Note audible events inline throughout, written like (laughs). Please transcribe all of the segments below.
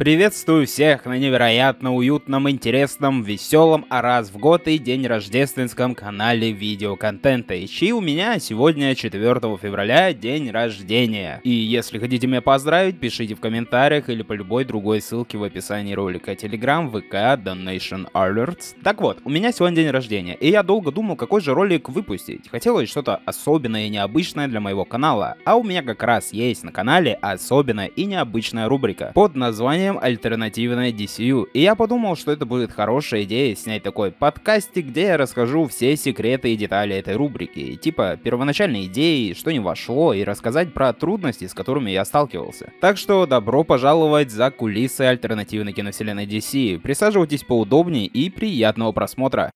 Приветствую всех на невероятно уютном, интересном, веселом, а раз в год и день рождественском канале видеоконтента, и чьи у меня сегодня 4 февраля день рождения. И если хотите меня поздравить, пишите в комментариях или по любой другой ссылке в описании ролика Телеграм ВК, Donation Alerts. Так вот, у меня сегодня день рождения, и я долго думал, какой же ролик выпустить. Хотелось что-то особенное и необычное для моего канала, а у меня как раз есть на канале особенная и необычная рубрика под названием названием «Альтернативная DCU». И я подумал, что это будет хорошая идея снять такой подкастик, где я расскажу все секреты и детали этой рубрики, типа первоначальной идеи, что не вошло, и рассказать про трудности, с которыми я сталкивался. Так что добро пожаловать за кулисы альтернативной киновселенной DC. Присаживайтесь поудобнее и приятного просмотра.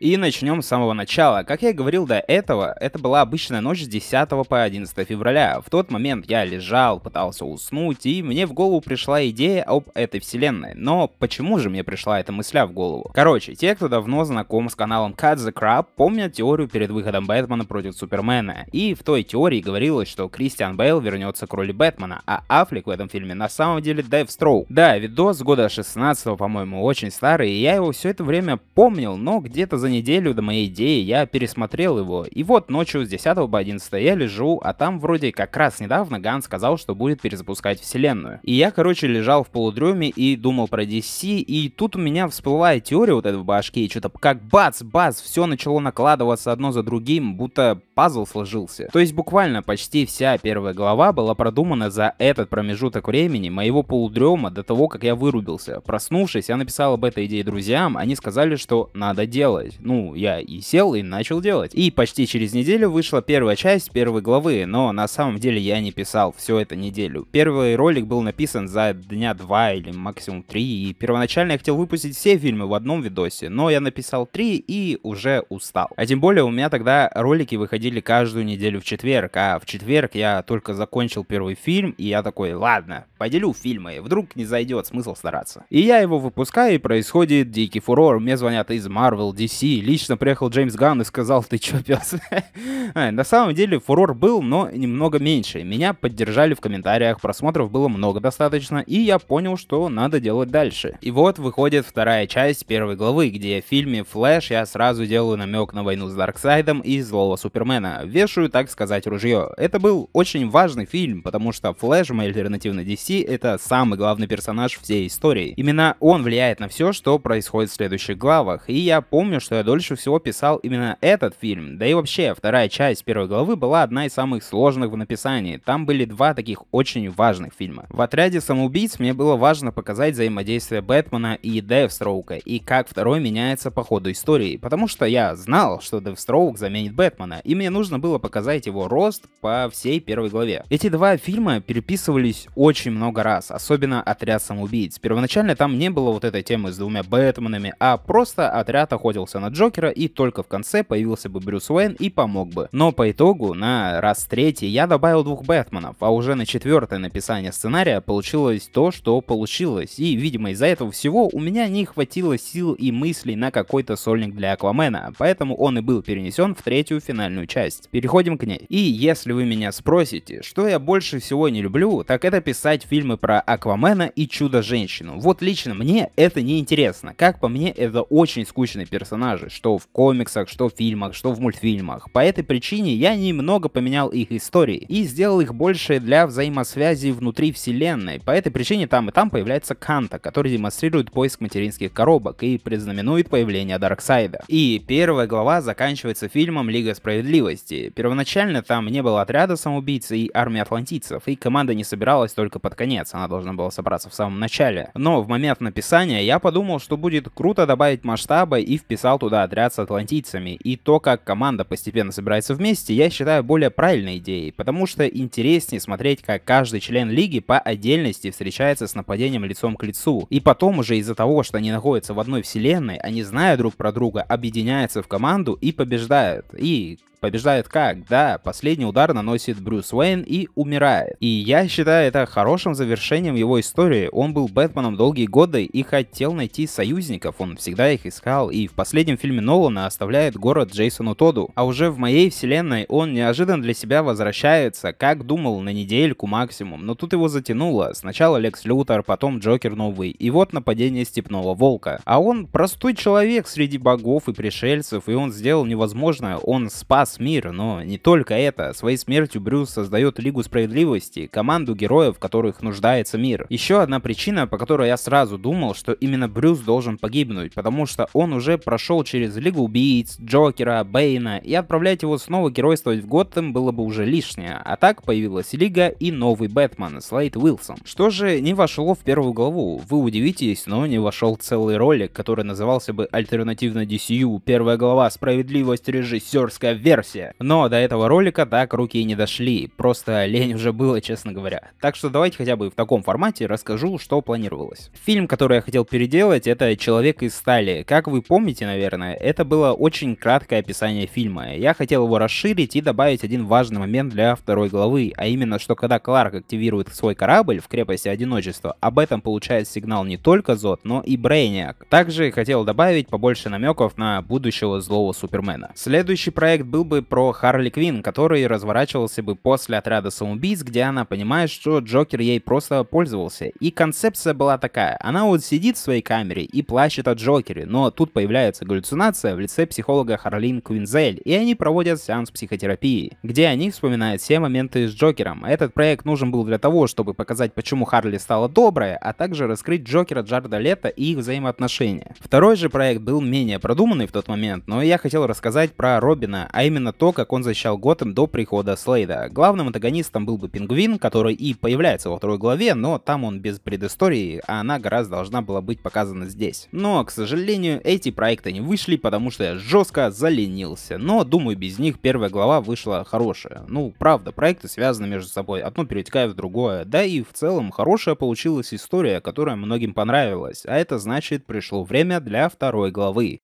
И начнем с самого начала. Как я и говорил до этого, это была обычная ночь с 10 по 11 февраля. В тот момент я лежал, пытался уснуть, и мне в голову пришла идея об этой вселенной. Но почему же мне пришла эта мысля в голову? Короче, те, кто давно знаком с каналом Cut the Crap, помнят теорию перед выходом Бэтмена против Супермена. И в той теории говорилось, что Кристиан Бейл вернется к роли Бэтмена, а Аффлек в этом фильме на самом деле Дэйв Строу. Да, видос года 16 по-моему, очень старый, и я его все это время помнил, но где-то за неделю до моей идеи я пересмотрел его, и вот ночью с 10 по 11 я лежу, а там вроде как раз недавно Ган сказал, что будет перезапускать вселенную. И я, короче, лежал в полудреме и думал про DC, и тут у меня всплывает теория вот этой в башке, и что-то как бац-бац, все начало накладываться одно за другим, будто пазл сложился. То есть буквально почти вся первая глава была продумана за этот промежуток времени моего полудрема до того, как я вырубился. Проснувшись, я написал об этой идее друзьям, они сказали, что надо делать. Ну, я и сел, и начал делать. И почти через неделю вышла первая часть первой главы, но на самом деле я не писал всю эту неделю. Первый ролик был написан за дня два или максимум три, и первоначально я хотел выпустить все фильмы в одном видосе, но я написал три и уже устал. А тем более у меня тогда ролики выходили каждую неделю в четверг, а в четверг я только закончил первый фильм, и я такой, ладно, поделю фильмы, вдруг не зайдет, смысл стараться. И я его выпускаю, и происходит дикий фурор, мне звонят из Marvel, DC, и лично приехал Джеймс Ганн и сказал, ты чё, пес? (laughs) На самом деле фурор был, но немного меньше. Меня поддержали в комментариях, просмотров было много достаточно, и я понял, что надо делать дальше. И вот выходит вторая часть первой главы, где в фильме Флэш я сразу делаю намек на войну с Дарксайдом и злого Супермена. Вешаю, так сказать, ружье. Это был очень важный фильм, потому что Флэш в моей альтернативной DC это самый главный персонаж всей истории. Именно он влияет на все, что происходит в следующих главах. И я помню, что я дольше всего писал именно этот фильм. Да и вообще, вторая часть первой главы была одна из самых сложных в написании. Там были два таких очень важных фильма. В «Отряде самоубийц» мне было важно показать взаимодействие Бэтмена и Дэвстроука, и как второй меняется по ходу истории, потому что я знал, что Дэвстроук заменит Бэтмена, и мне нужно было показать его рост по всей первой главе. Эти два фильма переписывались очень много раз, особенно «Отряд самоубийц». Первоначально там не было вот этой темы с двумя Бэтменами, а просто отряд охотился на Джокера, и только в конце появился бы Брюс Уэйн и помог бы. Но по итогу на раз третий я добавил двух Бэтменов, а уже на четвертое написание сценария получилось то, что получилось. И, видимо, из-за этого всего у меня не хватило сил и мыслей на какой-то сольник для Аквамена, поэтому он и был перенесен в третью финальную часть. Переходим к ней. И если вы меня спросите, что я больше всего не люблю, так это писать фильмы про Аквамена и Чудо-женщину. Вот лично мне это не интересно. Как по мне, это очень скучный персонаж персонажи, что в комиксах, что в фильмах, что в мультфильмах. По этой причине я немного поменял их истории и сделал их больше для взаимосвязи внутри вселенной. По этой причине там и там появляется Канта, который демонстрирует поиск материнских коробок и предзнаменует появление Дарксайда. И первая глава заканчивается фильмом Лига Справедливости. Первоначально там не было отряда самоубийц и армии атлантийцев, и команда не собиралась только под конец, она должна была собраться в самом начале. Но в момент написания я подумал, что будет круто добавить масштаба и вписал туда отряд с атлантийцами. И то, как команда постепенно собирается вместе, я считаю более правильной идеей, потому что интереснее смотреть, как каждый член лиги по отдельности встречается с нападением лицом к лицу. И потом уже из-за того, что они находятся в одной вселенной, они, зная друг про друга, объединяются в команду и побеждают. И Побеждает как? Да, последний удар наносит Брюс Уэйн и умирает. И я считаю это хорошим завершением его истории. Он был Бэтменом долгие годы и хотел найти союзников. Он всегда их искал. И в последнем фильме Нолана оставляет город Джейсону Тоду. А уже в моей вселенной он неожиданно для себя возвращается, как думал, на недельку максимум. Но тут его затянуло. Сначала Лекс Лютер, потом Джокер новый. И вот нападение Степного Волка. А он простой человек среди богов и пришельцев. И он сделал невозможное. Он спас спас мир, но не только это. Своей смертью Брюс создает Лигу Справедливости, команду героев, в которых нуждается мир. Еще одна причина, по которой я сразу думал, что именно Брюс должен погибнуть, потому что он уже прошел через Лигу Убийц, Джокера, Бейна, и отправлять его снова геройствовать в Готэм было бы уже лишнее. А так появилась Лига и новый Бэтмен, Слейд Уилсон. Что же не вошло в первую главу? Вы удивитесь, но не вошел целый ролик, который назывался бы альтернативно DCU «Первая глава. Справедливость. Режиссерская версия» версия. Но до этого ролика так руки и не дошли, просто лень уже было, честно говоря. Так что давайте хотя бы в таком формате расскажу, что планировалось. Фильм, который я хотел переделать, это «Человек из стали». Как вы помните, наверное, это было очень краткое описание фильма. Я хотел его расширить и добавить один важный момент для второй главы, а именно, что когда Кларк активирует свой корабль в крепости Одиночества, об этом получает сигнал не только Зод, но и Брейниак. Также хотел добавить побольше намеков на будущего злого Супермена. Следующий проект был бы про Харли Квин, который разворачивался бы после отряда самоубийц, где она понимает, что Джокер ей просто пользовался. И концепция была такая. Она вот сидит в своей камере и плачет о Джокере, но тут появляется галлюцинация в лице психолога Харлин Квинзель, и они проводят сеанс психотерапии, где они вспоминают все моменты с Джокером. Этот проект нужен был для того, чтобы показать, почему Харли стала добрая, а также раскрыть Джокера Джарда Лето и их взаимоотношения. Второй же проект был менее продуманный в тот момент, но я хотел рассказать про Робина, а именно именно то, как он защищал Готэм до прихода Слейда. Главным антагонистом был бы Пингвин, который и появляется во второй главе, но там он без предыстории, а она гораздо должна была быть показана здесь. Но, к сожалению, эти проекты не вышли, потому что я жестко заленился. Но, думаю, без них первая глава вышла хорошая. Ну, правда, проекты связаны между собой, одно перетекает в другое. Да и в целом хорошая получилась история, которая многим понравилась, а это значит пришло время для второй главы.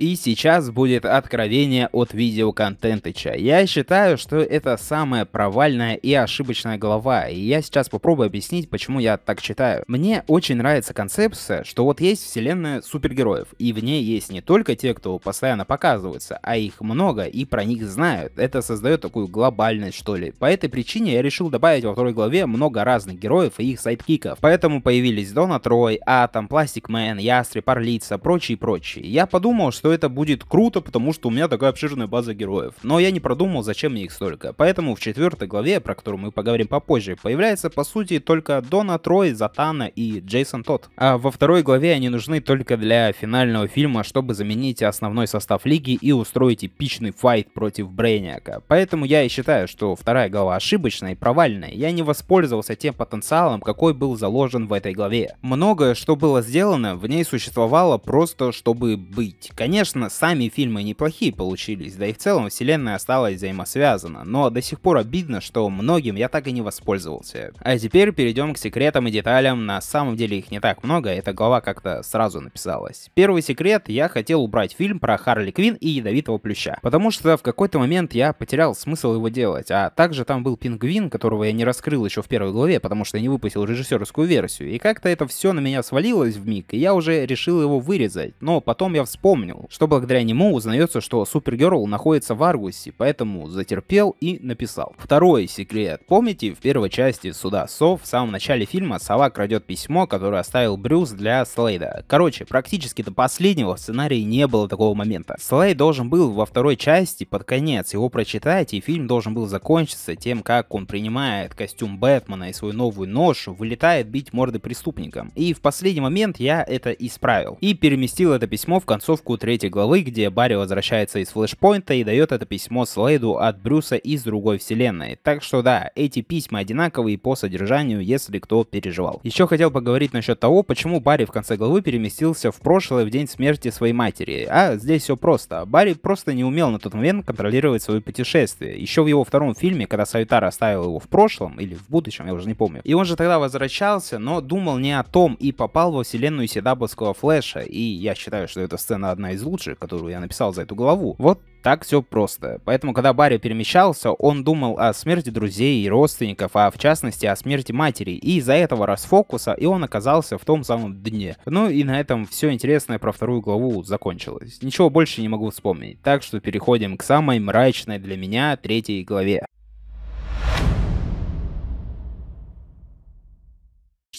И сейчас будет откровение от видеоконтентыча. Я считаю, что это самая провальная и ошибочная глава, и я сейчас попробую объяснить, почему я так считаю. Мне очень нравится концепция, что вот есть вселенная супергероев, и в ней есть не только те, кто постоянно показываются, а их много, и про них знают. Это создает такую глобальность, что ли. По этой причине я решил добавить во второй главе много разных героев и их сайдкиков. Поэтому появились Дона Трой, Атом, Пластикмен, Ястреб, Орлица, прочие-прочие. Я подумал, что это будет круто, потому что у меня такая обширная база героев. Но я не продумал, зачем мне их столько. Поэтому в четвертой главе, про которую мы поговорим попозже, появляется по сути только Дона Трой, Затана и Джейсон Тот. А во второй главе они нужны только для финального фильма, чтобы заменить основной состав лиги и устроить эпичный файт против Брейниака. Поэтому я и считаю, что вторая глава ошибочная и провальная. Я не воспользовался тем потенциалом, какой был заложен в этой главе. Многое, что было сделано, в ней существовало просто чтобы быть. Конечно, Конечно, сами фильмы неплохие получились, да и в целом вселенная осталась взаимосвязана, но до сих пор обидно, что многим я так и не воспользовался. А теперь перейдем к секретам и деталям, на самом деле их не так много, эта глава как-то сразу написалась. Первый секрет, я хотел убрать фильм про Харли Квин и Ядовитого Плюща, потому что в какой-то момент я потерял смысл его делать, а также там был Пингвин, которого я не раскрыл еще в первой главе, потому что не выпустил режиссерскую версию, и как-то это все на меня свалилось в миг, и я уже решил его вырезать, но потом я вспомнил, что благодаря нему узнается, что Супергерл находится в Аргусе, поэтому затерпел и написал. Второй секрет. Помните, в первой части «Суда сов» в самом начале фильма сова крадет письмо, которое оставил Брюс для Слейда. Короче, практически до последнего в сценарии не было такого момента. Слейд должен был во второй части под конец его прочитать, и фильм должен был закончиться тем, как он принимает костюм Бэтмена и свою новую нож, вылетает бить морды преступникам. И в последний момент я это исправил. И переместил это письмо в концовку третьей 3 главы, где Барри возвращается из флешпоинта и дает это письмо Слейду от Брюса из другой вселенной. Так что да, эти письма одинаковые по содержанию, если кто переживал. Еще хотел поговорить насчет того, почему Барри в конце главы переместился в прошлое в день смерти своей матери. А здесь все просто. Барри просто не умел на тот момент контролировать свое путешествие. Еще в его втором фильме, когда Сайтар оставил его в прошлом или в будущем, я уже не помню. И он же тогда возвращался, но думал не о том и попал во вселенную Седабовского Флэша. И я считаю, что эта сцена одна из из лучших, которую я написал за эту главу. Вот так все просто. Поэтому, когда Барри перемещался, он думал о смерти друзей и родственников, а в частности о смерти матери. И из-за этого расфокуса и он оказался в том самом дне. Ну и на этом все интересное про вторую главу закончилось. Ничего больше не могу вспомнить. Так что переходим к самой мрачной для меня третьей главе.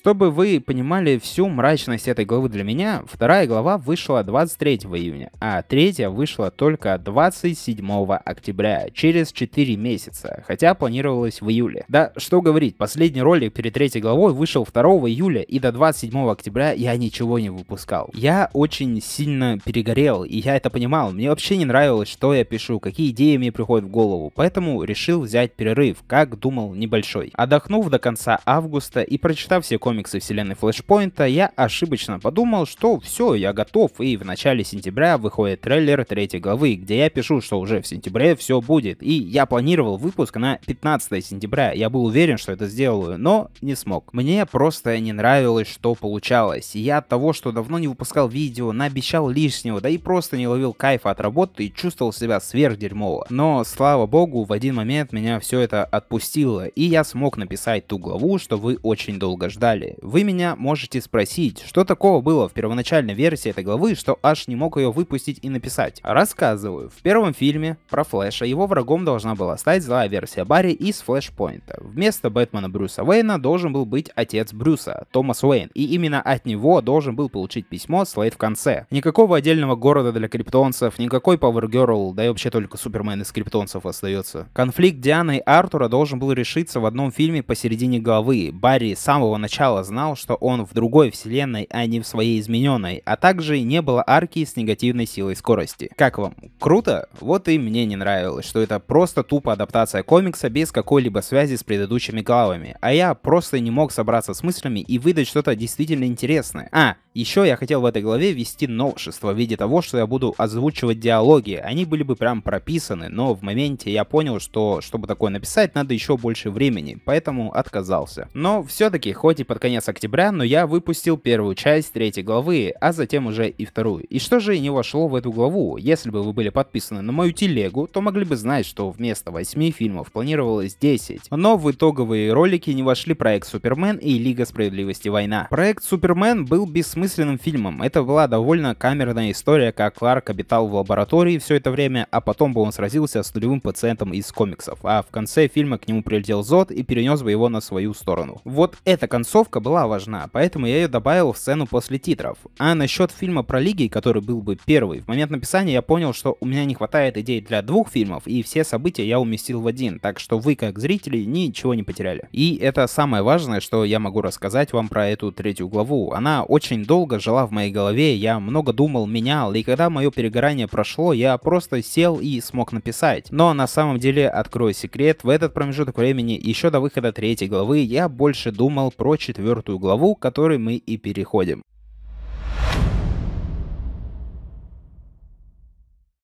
Чтобы вы понимали всю мрачность этой главы для меня, вторая глава вышла 23 июня, а третья вышла только 27 октября, через 4 месяца, хотя планировалось в июле. Да, что говорить, последний ролик перед третьей главой вышел 2 июля, и до 27 октября я ничего не выпускал. Я очень сильно перегорел, и я это понимал, мне вообще не нравилось, что я пишу, какие идеи мне приходят в голову, поэтому решил взять перерыв, как думал небольшой. Отдохнув до конца августа и прочитав все комментарии комиксы вселенной Флэшпоинта, я ошибочно подумал, что все, я готов, и в начале сентября выходит трейлер третьей главы, где я пишу, что уже в сентябре все будет, и я планировал выпуск на 15 сентября, я был уверен, что это сделаю, но не смог. Мне просто не нравилось, что получалось, я от того, что давно не выпускал видео, наобещал лишнего, да и просто не ловил кайфа от работы и чувствовал себя сверхдерьмово. Но, слава богу, в один момент меня все это отпустило, и я смог написать ту главу, что вы очень долго ждали далее. Вы меня можете спросить, что такого было в первоначальной версии этой главы, что Аш не мог ее выпустить и написать. Рассказываю. В первом фильме про Флэша его врагом должна была стать злая версия Барри из Флэшпоинта. Вместо Бэтмена Брюса Уэйна должен был быть отец Брюса, Томас Уэйн. И именно от него должен был получить письмо Слейд в конце. Никакого отдельного города для криптонцев, никакой Power Girl, да и вообще только Супермен из криптонцев остается. Конфликт Дианы и Артура должен был решиться в одном фильме посередине главы. Барри с самого начала начала знал, что он в другой вселенной, а не в своей измененной, а также не было арки с негативной силой скорости. Как вам? Круто? Вот и мне не нравилось, что это просто тупо адаптация комикса без какой-либо связи с предыдущими главами, а я просто не мог собраться с мыслями и выдать что-то действительно интересное. А, еще я хотел в этой главе ввести новшество в виде того, что я буду озвучивать диалоги. Они были бы прям прописаны, но в моменте я понял, что чтобы такое написать, надо еще больше времени, поэтому отказался. Но все-таки, хоть и под конец октября, но я выпустил первую часть третьей главы, а затем уже и вторую. И что же не вошло в эту главу? Если бы вы были подписаны на мою телегу, то могли бы знать, что вместо 8 фильмов планировалось 10. Но в итоговые ролики не вошли проект Супермен и Лига Справедливости Война. Проект Супермен был бессмысленным бессмысленным фильмом. Это была довольно камерная история, как Кларк обитал в лаборатории все это время, а потом бы он сразился с нулевым пациентом из комиксов, а в конце фильма к нему прилетел Зод и перенес бы его на свою сторону. Вот эта концовка была важна, поэтому я ее добавил в сцену после титров. А насчет фильма про Лиги, который был бы первый, в момент написания я понял, что у меня не хватает идей для двух фильмов, и все события я уместил в один, так что вы, как зрители, ничего не потеряли. И это самое важное, что я могу рассказать вам про эту третью главу. Она очень долго жила в моей голове, я много думал, менял, и когда мое перегорание прошло, я просто сел и смог написать. Но на самом деле, открою секрет, в этот промежуток времени, еще до выхода третьей главы, я больше думал про четвертую главу, к которой мы и переходим.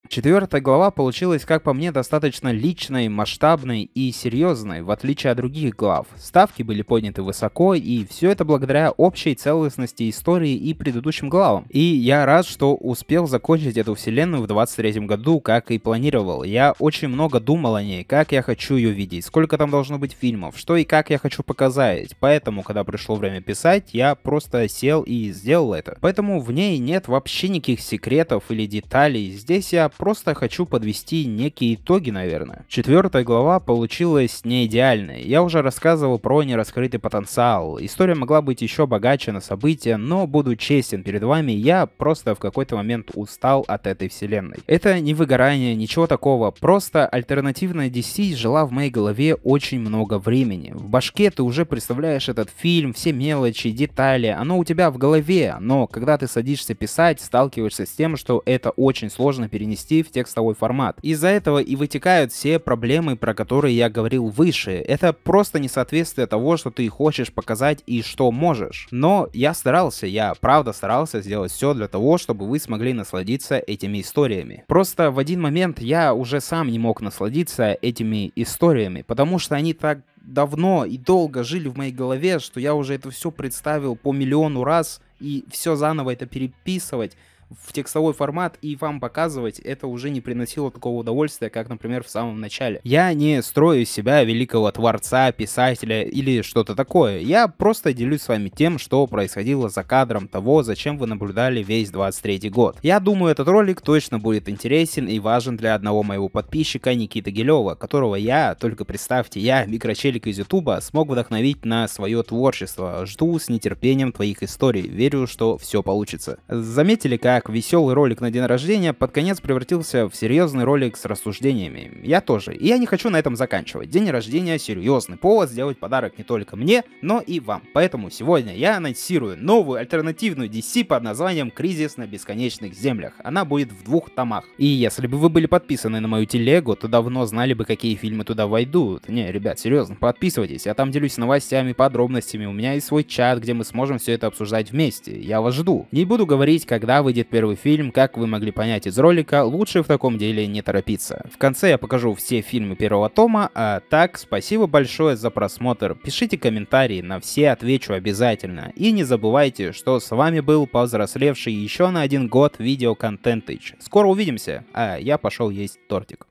Четвертая глава получилась, как по мне, достаточно личной, масштабной и серьезной, в отличие от других глав. Ставки были подняты высоко, и все это благодаря общей целостности истории и предыдущим главам. И я рад, что успел закончить эту вселенную в 23 году, как и планировал. Я очень много думал о ней, как я хочу ее видеть, сколько там должно быть фильмов, что и как я хочу показать. Поэтому, когда пришло время писать, я просто сел и сделал это. Поэтому в ней нет вообще никаких секретов или деталей. Здесь я Просто хочу подвести некие итоги, наверное. Четвертая глава получилась не идеальной. Я уже рассказывал про нераскрытый потенциал. История могла быть еще богаче на события, но буду честен перед вами, я просто в какой-то момент устал от этой вселенной. Это не выгорание, ничего такого. Просто альтернативная DC жила в моей голове очень много времени. В башке ты уже представляешь этот фильм, все мелочи, детали, оно у тебя в голове, но когда ты садишься писать, сталкиваешься с тем, что это очень сложно перенести перевести в текстовой формат. Из-за этого и вытекают все проблемы, про которые я говорил выше. Это просто несоответствие того, что ты хочешь показать и что можешь. Но я старался, я правда старался сделать все для того, чтобы вы смогли насладиться этими историями. Просто в один момент я уже сам не мог насладиться этими историями, потому что они так давно и долго жили в моей голове, что я уже это все представил по миллиону раз и все заново это переписывать в текстовой формат и вам показывать это уже не приносило такого удовольствия, как, например, в самом начале. Я не строю себя великого творца, писателя или что-то такое. Я просто делюсь с вами тем, что происходило за кадром того, зачем вы наблюдали весь 23 год. Я думаю, этот ролик точно будет интересен и важен для одного моего подписчика Никиты Гелева, которого я, только представьте, я, микрочелик из Ютуба, смог вдохновить на свое творчество. Жду с нетерпением твоих историй, верю, что все получится. Заметили, как как веселый ролик на день рождения под конец превратился в серьезный ролик с рассуждениями. Я тоже. И я не хочу на этом заканчивать. День рождения — серьезный повод сделать подарок не только мне, но и вам. Поэтому сегодня я анонсирую новую альтернативную DC под названием «Кризис на бесконечных землях». Она будет в двух томах. И если бы вы были подписаны на мою телегу, то давно знали бы, какие фильмы туда войдут. Не, ребят, серьезно, подписывайтесь. Я там делюсь новостями, подробностями. У меня есть свой чат, где мы сможем все это обсуждать вместе. Я вас жду. Не буду говорить, когда выйдет будет первый фильм, как вы могли понять из ролика, лучше в таком деле не торопиться. В конце я покажу все фильмы первого тома, а так, спасибо большое за просмотр, пишите комментарии, на все отвечу обязательно. И не забывайте, что с вами был повзрослевший еще на один год видео видеоконтентыч. Скоро увидимся, а я пошел есть тортик.